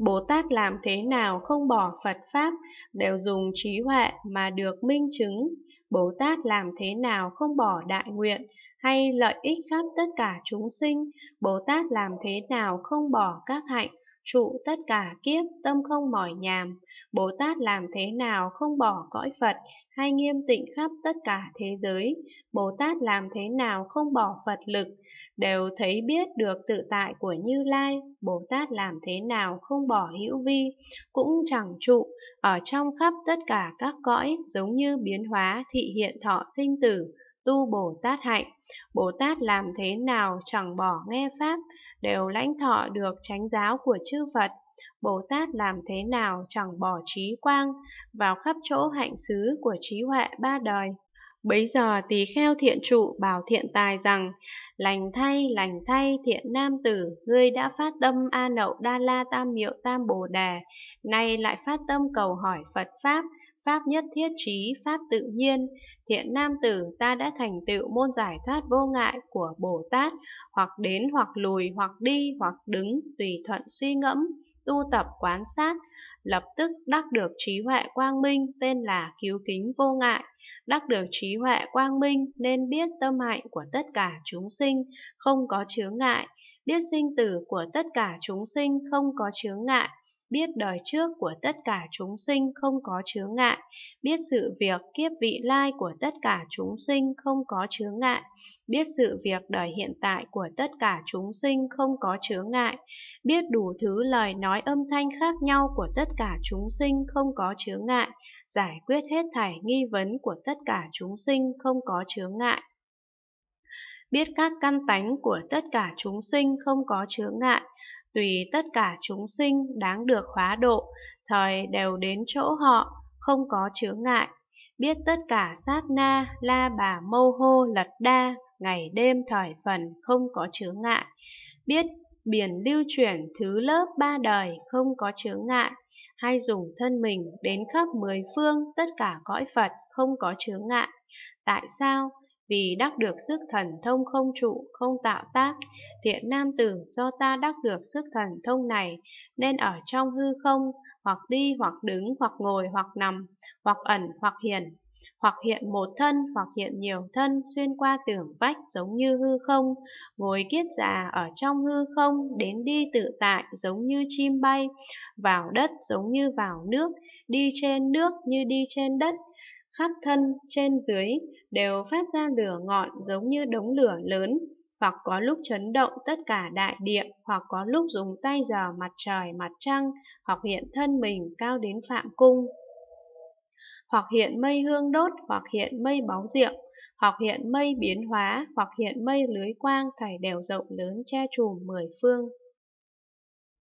Bồ Tát làm thế nào không bỏ Phật Pháp đều dùng trí huệ mà được minh chứng. Bồ Tát làm thế nào không bỏ đại nguyện hay lợi ích khắp tất cả chúng sinh. Bồ Tát làm thế nào không bỏ các hạnh trụ tất cả kiếp tâm không mỏi nhàm. Bồ Tát làm thế nào không bỏ cõi Phật hay nghiêm tịnh khắp tất cả thế giới. Bồ Tát làm thế nào không bỏ Phật lực, đều thấy biết được tự tại của Như Lai. Bồ Tát làm thế nào không bỏ hữu vi, cũng chẳng trụ, ở trong khắp tất cả các cõi giống như biến hóa thị hiện thọ sinh tử, tu Bồ Tát hạnh. Bồ Tát làm thế nào chẳng bỏ nghe Pháp, đều lãnh thọ được chánh giáo của chư Phật. Bồ Tát làm thế nào chẳng bỏ trí quang, vào khắp chỗ hạnh xứ của trí huệ ba đời. Bấy giờ tỳ kheo thiện trụ bảo thiện tài rằng, lành thay, lành thay thiện nam tử, ngươi đã phát tâm A Nậu Đa La Tam Miệu Tam Bồ Đề, nay lại phát tâm cầu hỏi Phật Pháp, Pháp nhất thiết trí, Pháp tự nhiên. Thiện nam tử, ta đã thành tựu môn giải thoát vô ngại của Bồ Tát, hoặc đến hoặc lùi, hoặc đi, hoặc đứng, tùy thuận suy ngẫm, tu tập quán sát, lập tức đắc được trí huệ quang minh, tên là cứu kính vô ngại, đắc được trí trí huệ quang minh nên biết tâm hạnh của tất cả chúng sinh không có chướng ngại, biết sinh tử của tất cả chúng sinh không có chướng ngại, biết đời trước của tất cả chúng sinh không có chướng ngại, biết sự việc kiếp vị lai của tất cả chúng sinh không có chướng ngại, biết sự việc đời hiện tại của tất cả chúng sinh không có chướng ngại, biết đủ thứ lời nói âm thanh khác nhau của tất cả chúng sinh không có chướng ngại, giải quyết hết thảy nghi vấn của tất cả chúng sinh không có chướng ngại biết các căn tánh của tất cả chúng sinh không có chướng ngại, tùy tất cả chúng sinh đáng được hóa độ, thời đều đến chỗ họ, không có chướng ngại, biết tất cả sát na, la bà mâu hô lật đa, ngày đêm thời phần không có chướng ngại, biết biển lưu chuyển thứ lớp ba đời không có chướng ngại, hay dùng thân mình đến khắp mười phương tất cả cõi Phật không có chướng ngại. Tại sao? vì đắc được sức thần thông không trụ, không tạo tác. Thiện nam tử do ta đắc được sức thần thông này, nên ở trong hư không, hoặc đi, hoặc đứng, hoặc ngồi, hoặc nằm, hoặc ẩn, hoặc hiền, hoặc hiện một thân hoặc hiện nhiều thân xuyên qua tưởng vách giống như hư không, ngồi kiết già ở trong hư không, đến đi tự tại giống như chim bay, vào đất giống như vào nước, đi trên nước như đi trên đất khắp thân, trên dưới đều phát ra lửa ngọn giống như đống lửa lớn, hoặc có lúc chấn động tất cả đại địa, hoặc có lúc dùng tay giờ mặt trời, mặt trăng, hoặc hiện thân mình cao đến phạm cung. Hoặc hiện mây hương đốt, hoặc hiện mây báu diệm hoặc hiện mây biến hóa, hoặc hiện mây lưới quang thải đều rộng lớn che trùm mười phương.